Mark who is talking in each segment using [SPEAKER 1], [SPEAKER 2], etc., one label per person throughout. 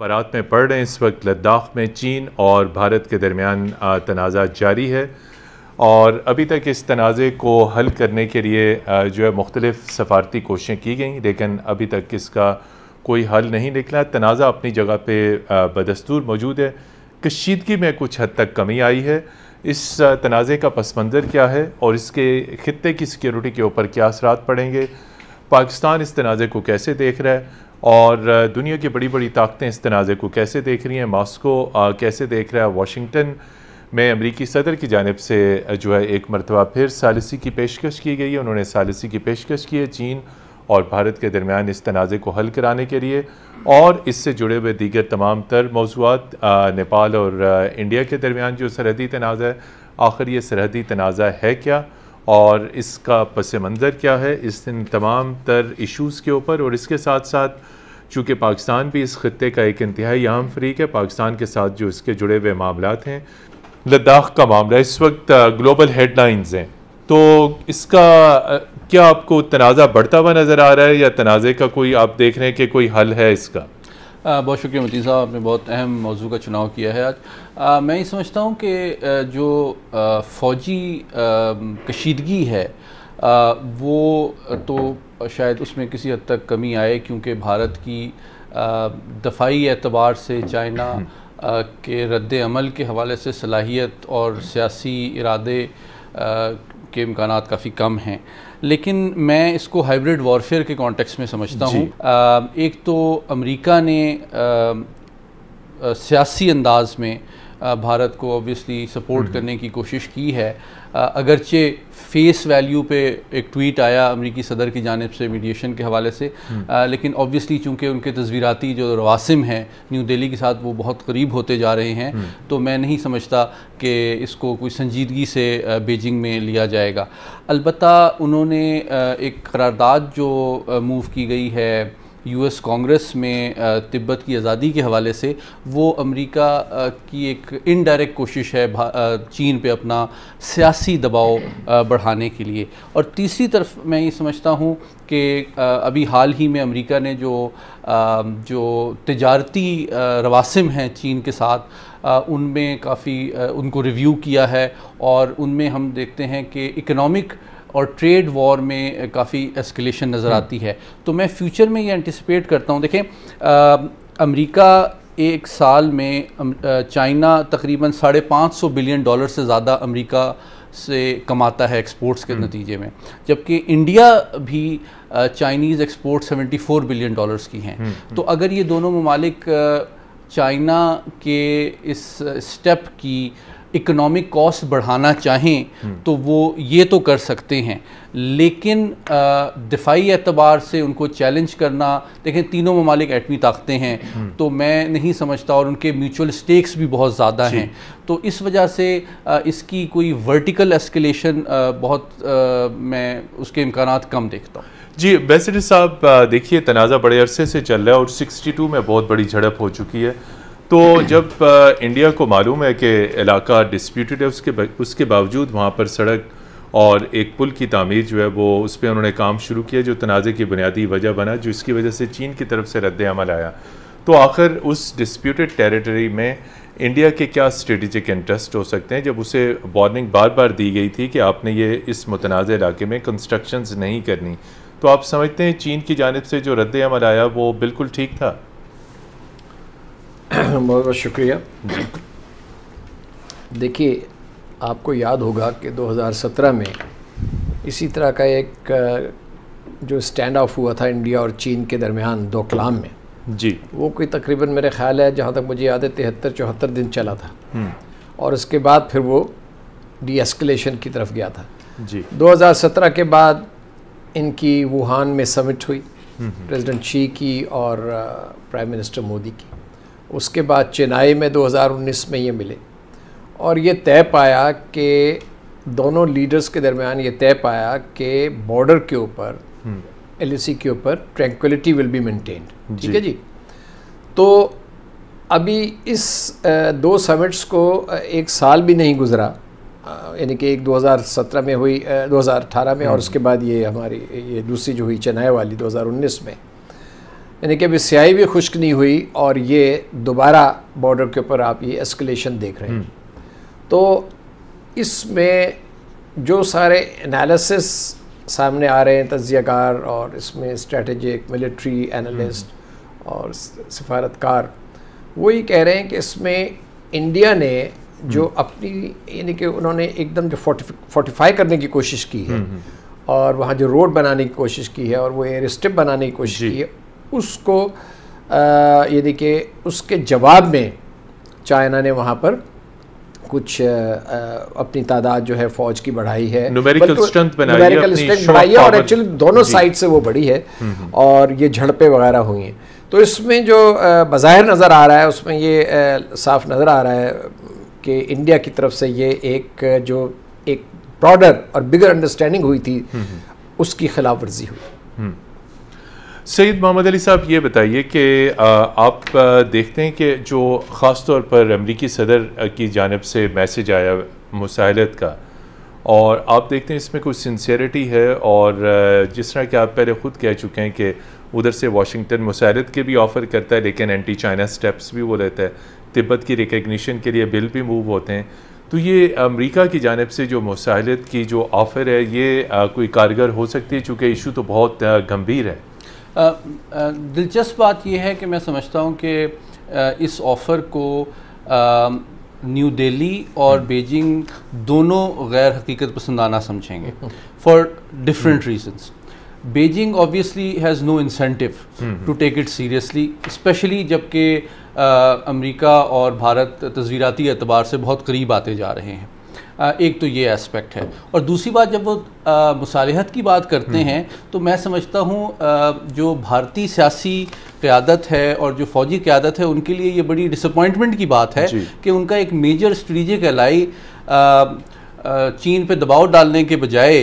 [SPEAKER 1] अखबार में पढ़ रहे हैं इस वक्त लद्दाख में चीन और भारत के दरमियान तनाज़ा जारी है और अभी तक इस तनाज़े को हल करने के लिए जो है मुख्तलिफ सफारती कोशिशें की गई लेकिन अभी तक इसका कोई हल नहीं निकला तनाज़ा अपनी जगह पर बदस्तूर मौजूद है कशीदगी में कुछ हद तक कमी आई है इस तनाज़े का पस मंज़र क्या है और इसके खत्े की सिक्योरिटी के ऊपर क्या असरात पड़ेंगे पाकिस्तान इस तनाज़े को कैसे देख रहा है और दुनिया की बड़ी बड़ी ताकतें इस तनाज़े को कैसे देख रही हैं मास्को कैसे देख रहा है वाशिंगटन में अमरीकी सदर की जानब से जो है एक मरतबा फिर सालसी की पेशकश की गई है उन्होंने सालसी की पेशकश की है चीन और भारत के दरमियान इस तनाज़े को हल कराने के लिए और इससे जुड़े हुए दीगर तमाम तर मौजूद नेपाल और इंडिया के दरमियान जो सरहदी तनाज़ा है आखिर ये सरहदी तनाज़ा है क्या और इसका पस मंज़र क्या है इस तमाम तर इश्यूज़ के ऊपर और इसके साथ साथ चूँकि पाकिस्तान भी इस खत्े का एक इंतहाई आम फरीक है पाकिस्तान के साथ जो इसके जुड़े हुए मामला हैं लद्दाख का मामला इस वक्त ग्लोबल हेडलाइंस हैं तो इसका क्या आपको तनाज़ा बढ़ता हुआ नज़र आ रहा है या तनाज़े का कोई आप देख रहे हैं कि कोई हल है इसका
[SPEAKER 2] आ, बहुत शुक्रिया मती साहब आपने बहुत अहम मौजू का चुनाव किया है आज आ, मैं ये समझता हूँ कि जो फ़ौजी कशीदगी है आ, वो तो शायद उसमें किसी हद तक कमी आए क्योंकि भारत की दफाई एतबार से चाइना आ, हम्म। के रद्द अमल के हवाले से सलाहियत और सियासी इरादे आ, के इम्कान काफ़ी कम हैं लेकिन मैं इसको हाइब्रिड वॉरफेयर के कॉन्टेक्स में समझता हूँ एक तो अमेरिका ने सियासी अंदाज में भारत को ऑब्वियसली हम्म। सपोर्ट करने की कोशिश की है अगरचे फेस वैल्यू पे एक ट्वीट आया अमेरिकी सदर की जानब से मीडिएशन के हवाले से आ, हम्म। लेकिन ऑब्वियसली चूंकि उनके तस्वीराती जो रवासम हैं न्यू दिल्ली के साथ वो बहुत करीब होते जा रहे हैं हम्म। तो मैं नहीं समझता कि इसको कोई संजीदगी से बीजिंग में लिया जाएगा अलबत् उन्होंने एक करारदाद जो मूव की गई है यूएस कांग्रेस में तिब्बत की आज़ादी के हवाले से वो अमेरिका की एक इनडायरेक्ट कोशिश है चीन पे अपना सियासी दबाव बढ़ाने के लिए और तीसरी तरफ मैं ये समझता हूँ कि अभी हाल ही में अमेरिका ने जो जो तजारती रवासम हैं चीन के साथ उनमें काफ़ी उनको रिव्यू किया है और उनमें हम देखते हैं कि इकनॉमिक और ट्रेड वॉर में काफ़ी एस्केलेशन नज़र आती है तो मैं फ्यूचर में ये एंटिसपेट करता हूँ देखें अमरीका एक साल में चाइना तकरीबन साढ़े पाँच सौ बिलियन डॉलर से ज़्यादा अमेरिका से कमाता है एक्सपोर्ट्स के हम्म। नतीजे में जबकि इंडिया भी चाइनीज़ एक्सपोर्ट 74 बिलियन डॉलर्स की हैं हम्म, तो हम्म। अगर ये दोनों ममालिक चाइना के इस स्टेप की इकोनॉमिक कॉस्ट बढ़ाना चाहें हम्म। तो वो ये तो कर सकते हैं लेकिन दिफाई एतबार से उनको चैलेंज करना देखें तीनों ममालिक एटमी ताकतें हैं हम्म। तो मैं नहीं समझता और उनके म्यूचुअल स्टेक्स भी बहुत ज़्यादा हैं तो इस वजह से इसकी कोई वर्टिकल एस्केलेशन बहुत मैं
[SPEAKER 1] उसके इम्कान कम देखता हूँ जी एम्बेसडर साहब देखिए तनाज़ा बड़े अरसे से चल रहा है और 62 में बहुत बड़ी झड़प हो चुकी है तो जब आ, इंडिया को मालूम है कि इलाका डिस्प्यूटेड है उसके उसके बावजूद वहाँ पर सड़क और एक पुल की तमीर जो है वो उस पर उन्होंने काम शुरू किया जो तनाज़े की बुनियादी वजह बना जिसकी वजह से चीन की तरफ से रद्द अमल आया तो आखिर उस डिस्प्यूटेड टेरिटरी में इंडिया के क्या स्ट्रेटिजिक इंटरेस्ट हो सकते हैं जब उसे वार्निंग बार बार दी गई थी कि आपने ये इस मुतनाज़ इलाके में कंस्ट्रक्शन नहीं करनी तो आप समझते हैं चीन की जानब से जो रद्द अमल आया वो बिल्कुल ठीक
[SPEAKER 3] था बहुत बहुत शुक्रिया देखिए आपको याद होगा कि 2017 में इसी तरह का एक जो स्टैंड ऑफ हुआ था इंडिया और चीन के दरमियान दोकलाम में जी वो कोई तकरीबन मेरे ख्याल है जहाँ तक मुझे याद है तिहत्तर चौहत्तर दिन चला था हम्म। और उसके बाद फिर वो डी की तरफ गया था जी 2017 के बाद इनकी वुहान में समिट हुई हम्म, हम्म। प्रेसिडेंट शी की और प्राइम मिनिस्टर मोदी की उसके बाद चेन्नई में 2019 में ये मिले और ये तय पाया कि दोनों लीडर्स के दरमियान ये तय पाया कि बॉर्डर के ऊपर एल हम्म। के ऊपर ट्रैंक्विलिटी विल बी मेनटेन ठीक है जी तो अभी इस दो समिट्स को एक साल भी नहीं गुजरा यानी कि एक 2017 में हुई 2018 में और हम्म। उसके बाद ये हमारी ये दूसरी जो हुई चेन्नई वाली 2019 में यानी कि अभी स्याही भी खुश्क नहीं हुई और ये दोबारा बॉर्डर के ऊपर आप ये एस्केलेशन देख रहे हैं हम्म। तो इसमें जो सारे एनालिसिस सामने आ रहे हैं तजियाकार और इसमें स्ट्रेटजिक मिलिट्री एनालिस्ट और सफारतकार वो ये कह रहे हैं कि इसमें इंडिया ने जो हम्म। अपनी यानी कि उन्होंने एकदम जो फोर्टिफाई करने की कोशिश की है हम्म, और वहाँ जो रोड बनाने की कोशिश की है और वो एयर स्ट्रिप बनाने की कोशिश की है उसको यानी कि उसके जवाब में चाइना ने वहाँ पर कुछ आ, अपनी तादाद जो है फौज की बढ़ाई है न्यूमेरिकल स्ट्रेंथ बढ़ाई है और एक्चुअली दोनों साइड से वो बढ़ी है हम्म, हम्म। और ये झड़पें वगैरह हुई हैं तो इसमें जो बाहिर नज़र आ रहा है उसमें ये साफ नज़र आ रहा है कि इंडिया की तरफ से ये एक जो एक ब्रॉडर और बिगर अंडरस्टैंडिंग हुई थी हम्म, उसकी खिलाफ वर्जी
[SPEAKER 1] हुई सैद मोहम्मद अली साहब ये बताइए कि आप देखते हैं कि जो ख़ास तौर पर अमरीकी सदर की जानब से मैसेज आया मुसाहलत का और आप देखते हैं इसमें कुछ सिंसियरिटी है और जिस तरह कि आप पहले ख़ुद कह चुके हैं कि उधर से वाशिंगटन मुसारत के भी ऑफ़र करता है लेकिन एंटी चाइना स्टेप्स भी वो लेता है तिब्बत की रिकगनीशन के लिए बिल भी मूव होते हैं तो ये अमरीका की जानब से जो मुसाहलत की जो ऑफ़र है ये कोई कारगर हो सकती है चूँकि इशू तो बहुत गंभीर है
[SPEAKER 2] दिलचस्प बात यह है कि मैं समझता हूँ कि इस ऑफ़र को न्यू दिल्ली और हम्म। बीजिंग दोनों गैर हकीकत पसंदाना समझेंगे for different reasons Beijing obviously has no incentive to take it seriously specially जबकि अमेरिका और भारत तस्वीराती एतबार से बहुत करीब आते जा रहे हैं एक तो ये एस्पेक्ट है और दूसरी बात जब वो मुसालहत की बात करते हम्म। हैं तो मैं समझता हूँ जो भारतीय सियासी क़्यादत है और जो फ़ौजी क़्यादत है उनके लिए ये बड़ी डिसअपॉइंटमेंट की बात है कि उनका एक मेजर स्ट्रीजिक एलाई चीन पे दबाव डालने के बजाय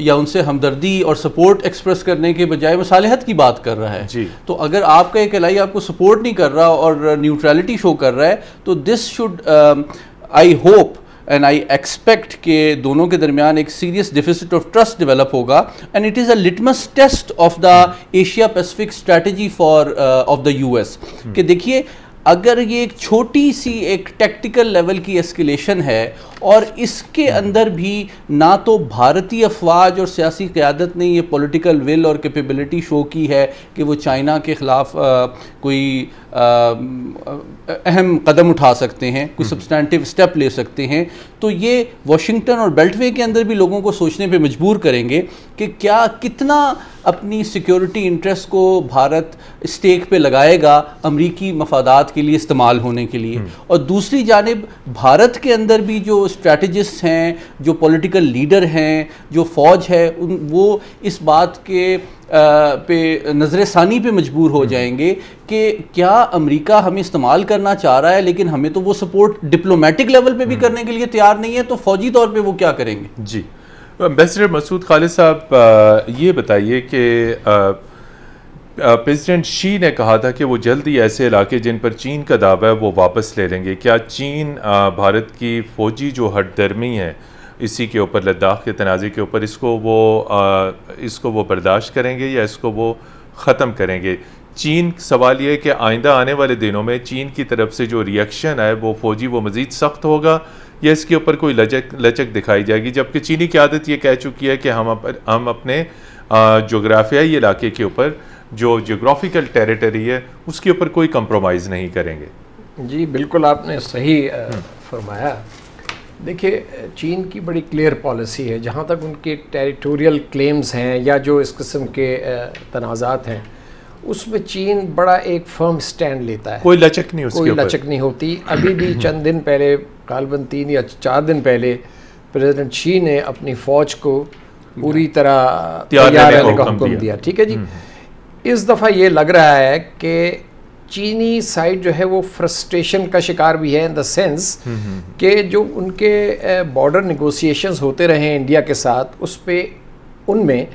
[SPEAKER 2] या उनसे हमदर्दी और सपोर्ट एक्सप्रेस करने के बजाय मसालहत की बात कर रहा है जी तो अगर आपका एक एलाई आपको सपोर्ट नहीं कर रहा और न्यूट्रलिटी शो कर रहा है तो this should I hope and I expect के दोनों के दरमियान एक serious deficit of trust develop होगा and it is a litmus test of the Asia Pacific strategy for of the U S कि देखिए अगर ये एक छोटी सी एक टेक्टिकल लेवल की एस्केलेशन है और इसके अंदर भी ना तो भारतीय अफवाज और सियासी क़्यादत ने ये पॉलिटिकल विल और कैपेबिलिटी शो की है कि वो चाइना के ख़िलाफ़ uh, कोई अहम कदम उठा सकते हैं कुछ सब्सटैंटिव हम्म। स्टेप ले सकते हैं तो ये वाशिंगटन और बेल्टवे के अंदर भी लोगों को सोचने पे मजबूर करेंगे कि क्या कितना अपनी सिक्योरिटी इंटरेस्ट को भारत स्टेक पे लगाएगा अमरीकी मफादात के लिए इस्तेमाल होने के लिए हम्म। और दूसरी जानब भारत के अंदर भी जो स्ट्रेटजिस्ट हैं जो पॉलिटिकल लीडर हैं जो फ़ौज है उन वो इस बात के पे नज़र षानी पे मजबूर हो जाएंगे कि क्या अमेरिका हमें इस्तेमाल करना चाह रहा है लेकिन हमें तो वो सपोर्ट डिप्लोमेटिक लेवल पे भी हम्म। करने के लिए तैयार नहीं है तो फौजी तौर पे वो क्या करेंगे
[SPEAKER 1] जी अम्बेसडर मसूद खालिद साहब ये बताइए कि प्रेसिडेंट शी ने कहा था कि वो जल्द ही ऐसे इलाके जिन पर चीन का दावा है वो वापस ले लेंगे क्या चीन भारत की फ़ौजी जो हटदर्मी है इसी के ऊपर लद्दाख के तनाज़े के ऊपर इसको वो आ, इसको वो बर्दाश्त करेंगे या इसको वो ख़त्म करेंगे चीन सवाल यह है कि आइंदा आने वाले दिनों में चीन की तरफ से जो रिएक्शन है वो फौजी वो मज़ीद सख्त होगा या इसके ऊपर कोई लचक लचक दिखाई जाएगी जबकि चीनी की आदत ये कह चुकी है कि हम अप, हम अपने जोग्राफियाई इलाके के ऊपर जो जोग्राफिकल टेरिटरी है उसके ऊपर कोई कंप्रोमाइज़ नहीं करेंगे
[SPEAKER 3] जी बिल्कुल आपने सही हम्म। फरमाया देखिए चीन की बड़ी क्लियर पॉलिसी है जहाँ तक उनके टेरिटोरियल क्लेम्स हैं या जो इस किस्म के तनाज़ात हैं उसमें चीन बड़ा एक फर्म स्टैंड लेता है कोई लचक नहीं कोई लचक नहीं होती अभी भी चंद दिन पहले गालबन तीन या चार दिन पहले प्रेसिडेंट शी ने अपनी फ़ौज को पूरी तरह तैयार रहने का हुक्म दिया ठीक है जी हम्म। इस दफ़ा ये लग रहा है कि चीनी साइड जो है वो फ्रस्ट्रेशन का शिकार भी है इन द सेंस के जो उनके बॉर्डर निगोसिएशंस होते रहे इंडिया के साथ उस पर उनमें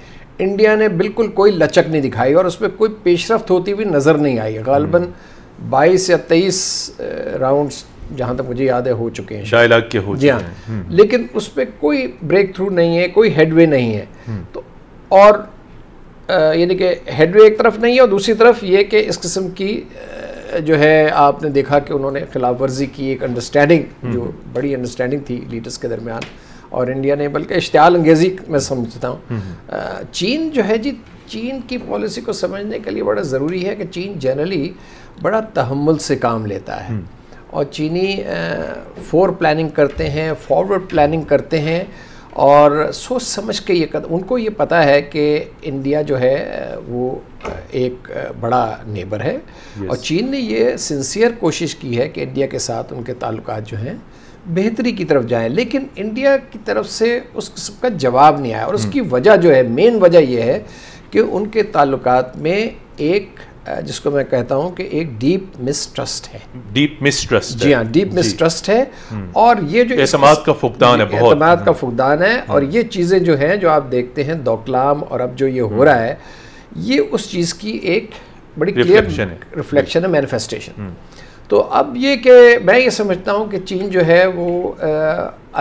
[SPEAKER 3] इंडिया ने बिल्कुल कोई लचक नहीं दिखाई और उस पर कोई पेशरफ होती हुई नज़र नहीं आई गालबन बाईस या तेईस राउंड्स जहाँ तक मुझे याद है हो चुके हैं
[SPEAKER 1] शायद के हो जी हाँ
[SPEAKER 3] हम्म। लेकिन उस पर कोई ब्रेक थ्रू नहीं है कोई हेडवे नहीं है हम्म। तो और यानी कि हेडवे एक तरफ नहीं है और दूसरी तरफ ये कि इस किस्म की जो है आपने देखा कि उन्होंने खिलाफ वर्जी की एक अंडरस्टैंडिंग हम्म। जो बड़ी अंडरस्टैंडिंग थी लीडर्स के दरमियान और इंडिया ने बल्कि इश्तियाल अंगेजी मैं समझता हूँ हम्म। चीन जो है जी चीन की पॉलिसी को समझने के लिए बड़ा ज़रूरी है कि चीन जनरली बड़ा तहमुल से काम लेता है हम्म। और चीनी फोर प्लानिंग करते हैं फॉरवर्ड प्लानिंग करते हैं और सोच समझ के ये कदम उनको ये पता है कि इंडिया जो है वो एक बड़ा नेबर है yes. और चीन ने ये सिंसियर कोशिश की है कि इंडिया के साथ उनके ताल्लुक जो हैं बेहतरी की तरफ जाएं लेकिन इंडिया की तरफ से उस किस्म का जवाब नहीं आया और उसकी हम्म। वजह जो है मेन वजह यह है कि उनके ताल्लुक में एक जिसको मैं कहता हूँ कि एक डीप मिसट्रस्ट है डीप मिसट्रस्ट जी हाँ डीप मिसट्रस्ट है हम्म। और ये जो एतमाद का फुकदान है बहुत एतमाद का हम्म। फुकदान है हम्म। और ये चीज़ें जो हैं जो आप देखते हैं दोकलाम और अब जो ये हो रहा है ये उस चीज़ की एक बड़ी क्लियर रिफ्लेक्शन है मैनिफेस्टेशन तो अब ये कि मैं ये समझता हूँ कि चीन जो है वो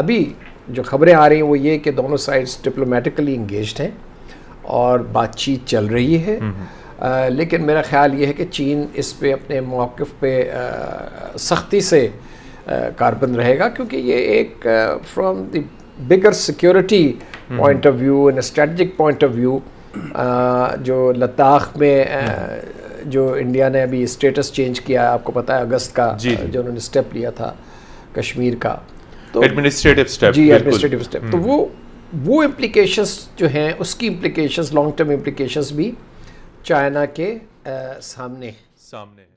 [SPEAKER 3] अभी जो खबरें आ रही हैं वो ये कि दोनों साइड्स डिप्लोमेटिकली इंगेज हैं और बातचीत चल रही है आ, लेकिन मेरा ख्याल ये है कि चीन इस पे अपने मौक़ पे सख्ती से कारबंद रहेगा क्योंकि ये एक from the bigger security point of view and strategic point of view जो लद्दाख में आ, हम्म। जो इंडिया ने अभी स्टेटस चेंज किया आपको पता है अगस्त का जी, जी. जो उन्होंने स्टेप लिया था कश्मीर का
[SPEAKER 1] तो एडमिनिस्ट्रेटिव स्टेप जी एडमिनिस्ट्रेटिव स्टेप तो हम्म।
[SPEAKER 3] वो वो इम्प्लीकेशन जो हैं उसकी इम्प्लीकेशन लॉन्ग टर्म इम्प्लीकेशन भी चाइना के आ, सामने सामने